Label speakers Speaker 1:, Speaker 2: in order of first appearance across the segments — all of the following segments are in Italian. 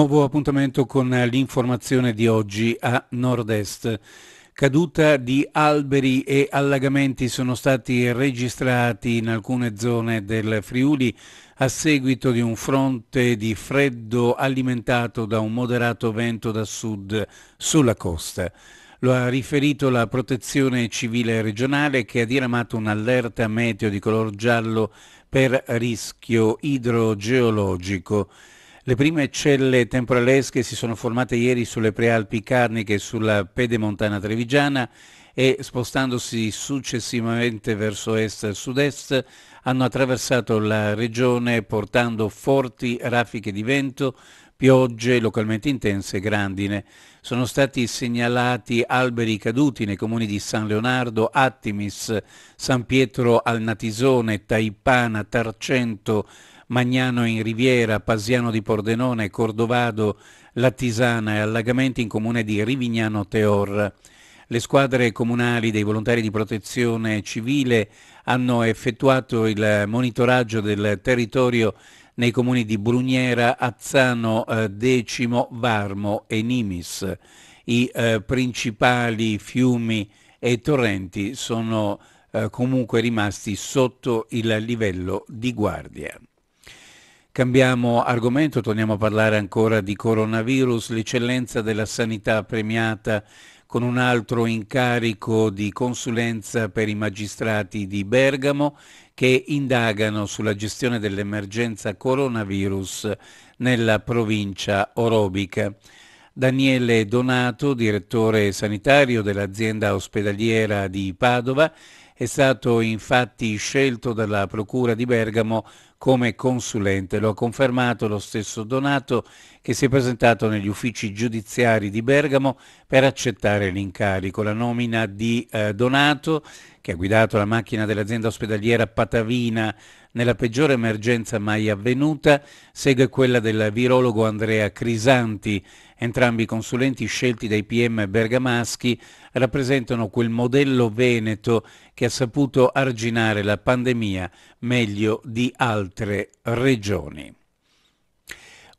Speaker 1: Nuovo appuntamento con eh, l'informazione di oggi a Nord-Est. Caduta di alberi e allagamenti sono stati registrati in alcune zone del Friuli a seguito di un fronte di freddo alimentato da un moderato vento da sud sulla costa. Lo ha riferito la Protezione Civile regionale che ha diramato un'allerta meteo di color giallo per rischio idrogeologico. Le prime celle temporalesche si sono formate ieri sulle prealpi carniche e sulla pedemontana trevigiana e spostandosi successivamente verso est e sud-est hanno attraversato la regione portando forti raffiche di vento, Piogge localmente intense e grandine. Sono stati segnalati alberi caduti nei comuni di San Leonardo, Attimis, San Pietro al Natisone, Taipana, Tarcento, Magnano in Riviera, Pasiano di Pordenone, Cordovado, Lattisana e allagamenti in comune di Rivignano Teor. Le squadre comunali dei volontari di protezione civile hanno effettuato il monitoraggio del territorio nei comuni di Bruniera, Azzano, eh, Decimo, Varmo e Nimis. I eh, principali fiumi e torrenti sono eh, comunque rimasti sotto il livello di guardia. Cambiamo argomento, torniamo a parlare ancora di coronavirus. L'eccellenza della sanità premiata con un altro incarico di consulenza per i magistrati di Bergamo che indagano sulla gestione dell'emergenza coronavirus nella provincia orobica. Daniele Donato, direttore sanitario dell'azienda ospedaliera di Padova, è stato infatti scelto dalla Procura di Bergamo come consulente. Lo ha confermato lo stesso Donato che si è presentato negli uffici giudiziari di Bergamo per accettare l'incarico. La nomina di eh, Donato, che ha guidato la macchina dell'azienda ospedaliera Patavina nella peggiore emergenza mai avvenuta, segue quella del virologo Andrea Crisanti Entrambi i consulenti scelti dai PM bergamaschi rappresentano quel modello veneto che ha saputo arginare la pandemia meglio di altre regioni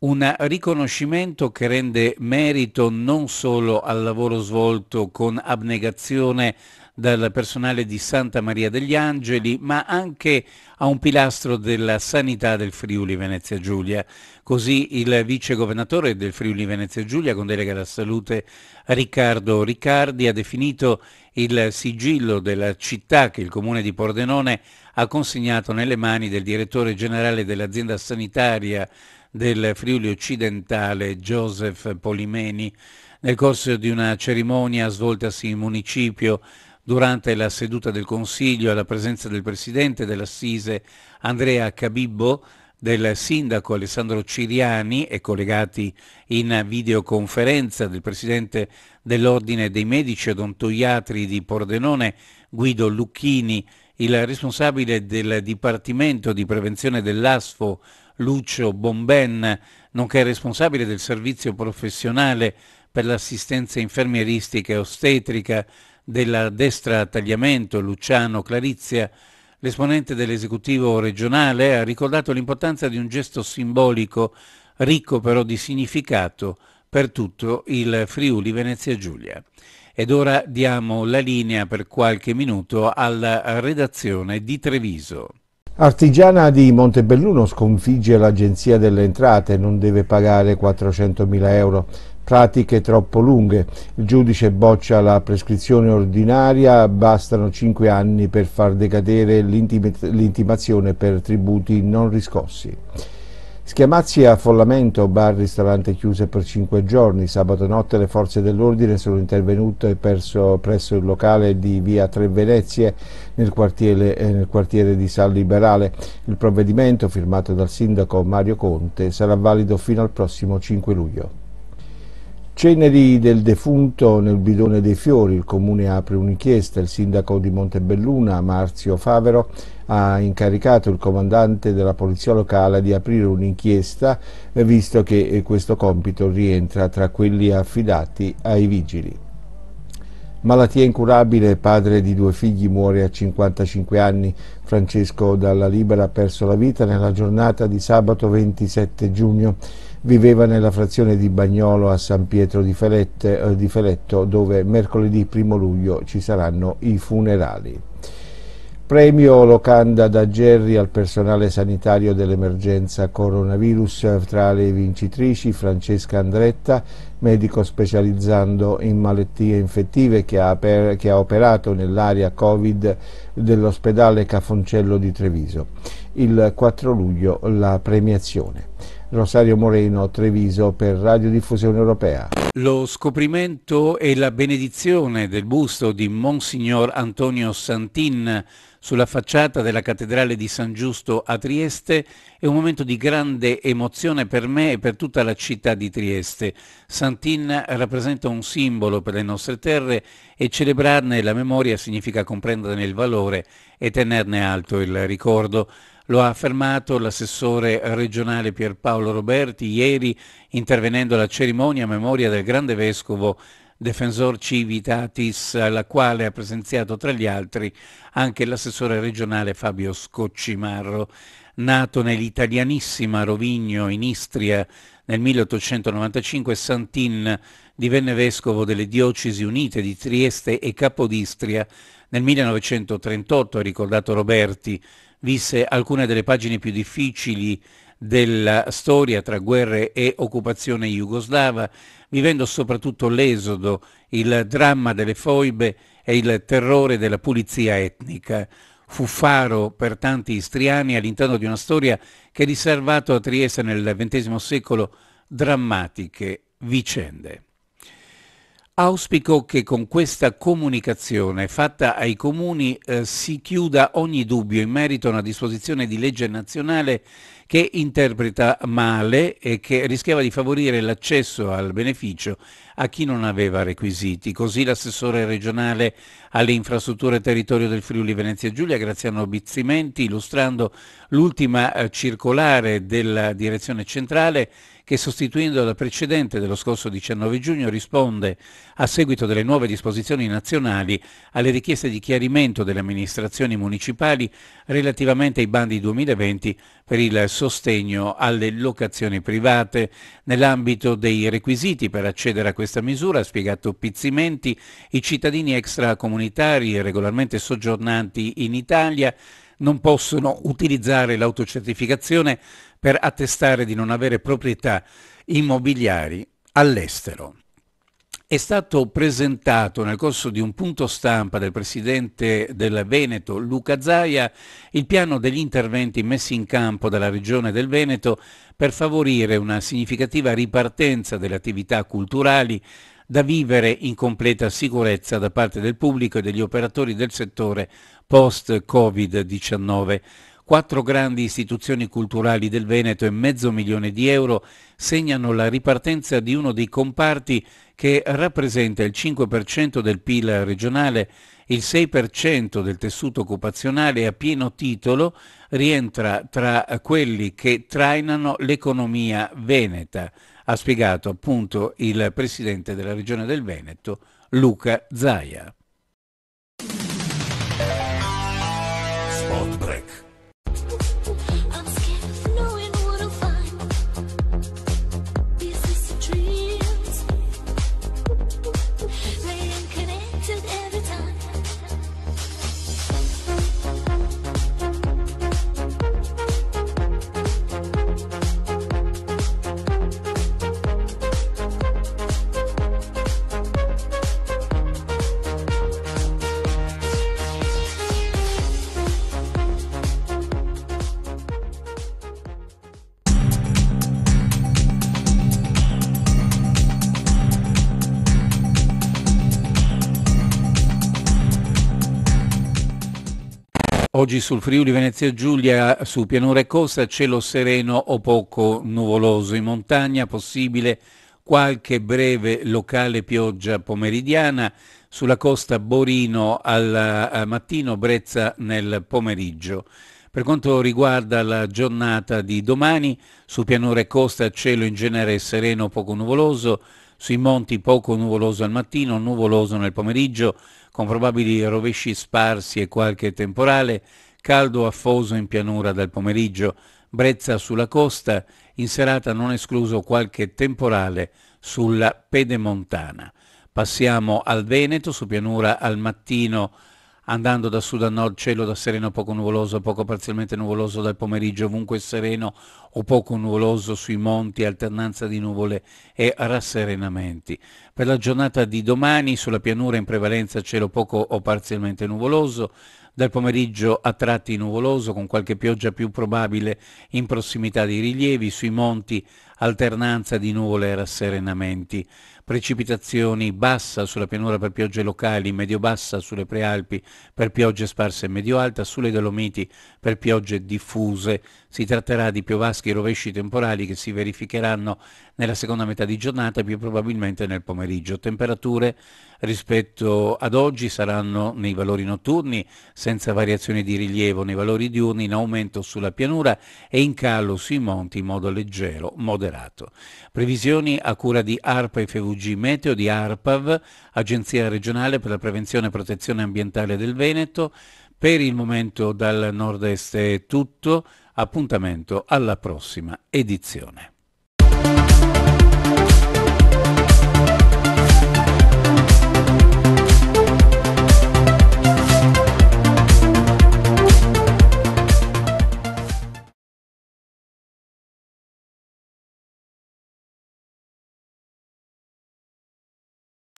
Speaker 1: un riconoscimento che rende merito non solo al lavoro svolto con abnegazione dal personale di Santa Maria degli Angeli, ma anche a un pilastro della sanità del Friuli Venezia Giulia. Così il vice governatore del Friuli Venezia Giulia con delega alla salute Riccardo Riccardi ha definito il sigillo della città che il comune di Pordenone ha consegnato nelle mani del direttore generale dell'azienda sanitaria del Friuli occidentale Joseph Polimeni nel corso di una cerimonia svoltasi in municipio durante la seduta del Consiglio alla presenza del Presidente dell'Assise Andrea Cabibbo, del Sindaco Alessandro Ciriani e collegati in videoconferenza del Presidente dell'Ordine dei Medici Odontoiatri di Pordenone Guido Lucchini, il responsabile del Dipartimento di Prevenzione dell'ASFO Lucio Bomben, nonché responsabile del servizio professionale per l'assistenza infermieristica e ostetrica della destra tagliamento Luciano Clarizia, l'esponente dell'esecutivo regionale, ha ricordato l'importanza di un gesto simbolico, ricco però di significato, per tutto il Friuli Venezia Giulia. Ed ora diamo la linea per qualche minuto alla redazione di Treviso.
Speaker 2: Artigiana di Montebelluno sconfigge l'Agenzia delle Entrate, non deve pagare 400.000 euro pratiche troppo lunghe. Il giudice boccia la prescrizione ordinaria, bastano 5 anni per far decadere l'intimazione per tributi non riscossi. Schiamazzi e affollamento, bar, ristorante chiuse per cinque giorni. Sabato notte le forze dell'ordine sono intervenute perso, presso il locale di via Tre Venezie nel quartiere, eh, nel quartiere di San Liberale. Il provvedimento, firmato dal sindaco Mario Conte, sarà valido fino al prossimo 5 luglio. Ceneri del defunto nel bidone dei fiori, il comune apre un'inchiesta, il sindaco di Montebelluna Marzio Favero ha incaricato il comandante della polizia locale di aprire un'inchiesta visto che eh, questo compito rientra tra quelli affidati ai vigili. Malattia incurabile, padre di due figli, muore a 55 anni. Francesco Dalla Libera ha perso la vita nella giornata di sabato 27 giugno. Viveva nella frazione di Bagnolo a San Pietro di, Felette, eh, Feletto, dove mercoledì 1 luglio ci saranno i funerali. Premio Locanda da Gerri al personale sanitario dell'emergenza coronavirus, tra le vincitrici Francesca Andretta, medico specializzando in malattie infettive che ha, per, che ha operato nell'area Covid dell'ospedale Cafoncello di Treviso. Il 4 luglio la premiazione. Rosario Moreno, Treviso per Radiodiffusione Europea.
Speaker 1: Lo scoprimento e la benedizione del busto di Monsignor Antonio Santin sulla facciata della cattedrale di San Giusto a Trieste è un momento di grande emozione per me e per tutta la città di Trieste. Santin rappresenta un simbolo per le nostre terre e celebrarne la memoria significa comprenderne il valore e tenerne alto il ricordo. Lo ha affermato l'assessore regionale Pierpaolo Roberti ieri intervenendo alla cerimonia a memoria del grande vescovo Defensor Civitatis, la quale ha presenziato tra gli altri anche l'assessore regionale Fabio Scoccimarro. Nato nell'italianissima Rovigno in Istria nel 1895, Santin divenne vescovo delle diocesi unite di Trieste e Capodistria nel 1938, ha ricordato Roberti, visse alcune delle pagine più difficili della storia tra guerre e occupazione jugoslava, vivendo soprattutto l'esodo, il dramma delle foibe e il terrore della pulizia etnica. Fu faro per tanti istriani all'interno di una storia che ha riservato a Trieste nel XX secolo drammatiche vicende. Auspico che con questa comunicazione fatta ai comuni eh, si chiuda ogni dubbio in merito a una disposizione di legge nazionale che interpreta male e che rischiava di favorire l'accesso al beneficio a chi non aveva requisiti. Così l'assessore regionale alle infrastrutture e territorio del Friuli Venezia Giulia, Graziano Bizzimenti, illustrando l'ultima eh, circolare della direzione centrale, che sostituendo la precedente dello scorso 19 giugno risponde, a seguito delle nuove disposizioni nazionali, alle richieste di chiarimento delle amministrazioni municipali relativamente ai bandi 2020 per il sostegno alle locazioni private. Nell'ambito dei requisiti per accedere a questa misura, ha spiegato Pizzimenti, i cittadini extracomunitari regolarmente soggiornanti in Italia non possono utilizzare l'autocertificazione per attestare di non avere proprietà immobiliari all'estero. È stato presentato nel corso di un punto stampa del presidente del Veneto Luca Zaia il piano degli interventi messi in campo dalla regione del Veneto per favorire una significativa ripartenza delle attività culturali da vivere in completa sicurezza da parte del pubblico e degli operatori del settore post-Covid-19. Quattro grandi istituzioni culturali del Veneto e mezzo milione di euro segnano la ripartenza di uno dei comparti che rappresenta il 5% del PIL regionale, il 6% del tessuto occupazionale e a pieno titolo rientra tra quelli che trainano l'economia veneta, ha spiegato appunto il presidente della regione del Veneto, Luca Zaia. Oggi sul Friuli Venezia Giulia, su pianura e costa, cielo sereno o poco nuvoloso. In montagna possibile qualche breve locale pioggia pomeridiana, sulla costa Borino eh, al mattino, brezza nel pomeriggio. Per quanto riguarda la giornata di domani, su pianura e costa cielo in genere sereno o poco nuvoloso, sui monti poco nuvoloso al mattino, nuvoloso nel pomeriggio, con probabili rovesci sparsi e qualche temporale, caldo affoso in pianura dal pomeriggio, brezza sulla costa, in serata non escluso qualche temporale sulla pedemontana. Passiamo al Veneto, su pianura al mattino andando da sud a nord cielo da sereno poco nuvoloso poco parzialmente nuvoloso dal pomeriggio, ovunque sereno o poco nuvoloso sui monti, alternanza di nuvole e rasserenamenti. Per la giornata di domani sulla pianura in prevalenza cielo poco o parzialmente nuvoloso, dal pomeriggio a tratti nuvoloso con qualche pioggia più probabile in prossimità dei rilievi, sui monti alternanza di nuvole e rasserenamenti precipitazioni bassa sulla pianura per piogge locali, medio-bassa sulle prealpi per piogge sparse e medio-alta, sulle Dolomiti per piogge diffuse. Si tratterà di piovaschi e rovesci temporali che si verificheranno nella seconda metà di giornata, e più probabilmente nel pomeriggio. Temperature rispetto ad oggi saranno nei valori notturni, senza variazioni di rilievo, nei valori diurni in aumento sulla pianura e in calo sui monti in modo leggero, moderato. Previsioni a cura di ARPA e FVG ONG Meteo di ARPAV, Agenzia regionale per la prevenzione e protezione ambientale del Veneto. Per il momento dal nord-est è tutto, appuntamento alla prossima edizione.